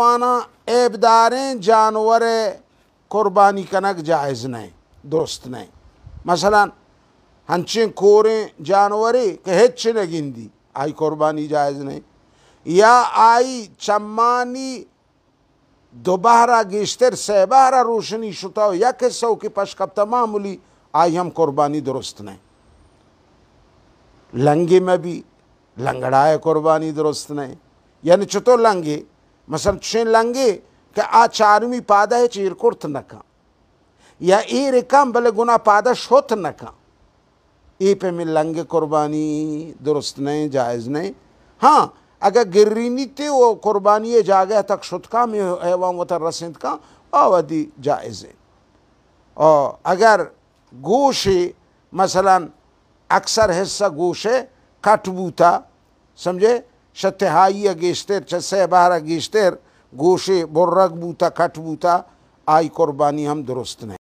وانا دار جانور قربانی کنک جائز نہیں درست نہیں مثلا ہنچیں کوریں جانوری نے مثلاً ہنچے آئی قربانی جائز نہیں یا آئی چمانی دوبارہ گیشتر سے بارہ روشنی شتا ہو یا شوتا ملی آئی ہم قربانی درست نہیں لنگے میں بھی لنگڑائے قربانی درست نہیں یعنی چتو لنگے مثلا چن لیں گے آ چارمی پاده چیر کرت نکا یا ای رکم بله گنا پاده شوت نکا ای پہ مل لیں قربانی درست نہیں جائز نہیں ہاں اگر گرینی تے وہ قربانی جاگہ تک شد کا شت حیوان ہے رسند کا اوی جائز اور اگر گوشے مثلا اکثر حصہ گوشے کٹ بوتا سمجھے ستیہئی اگیشتر چ سہ باہر گیشتر گوشے برگ بوتا کٹ بوتا آئی قربانی ہم درست نے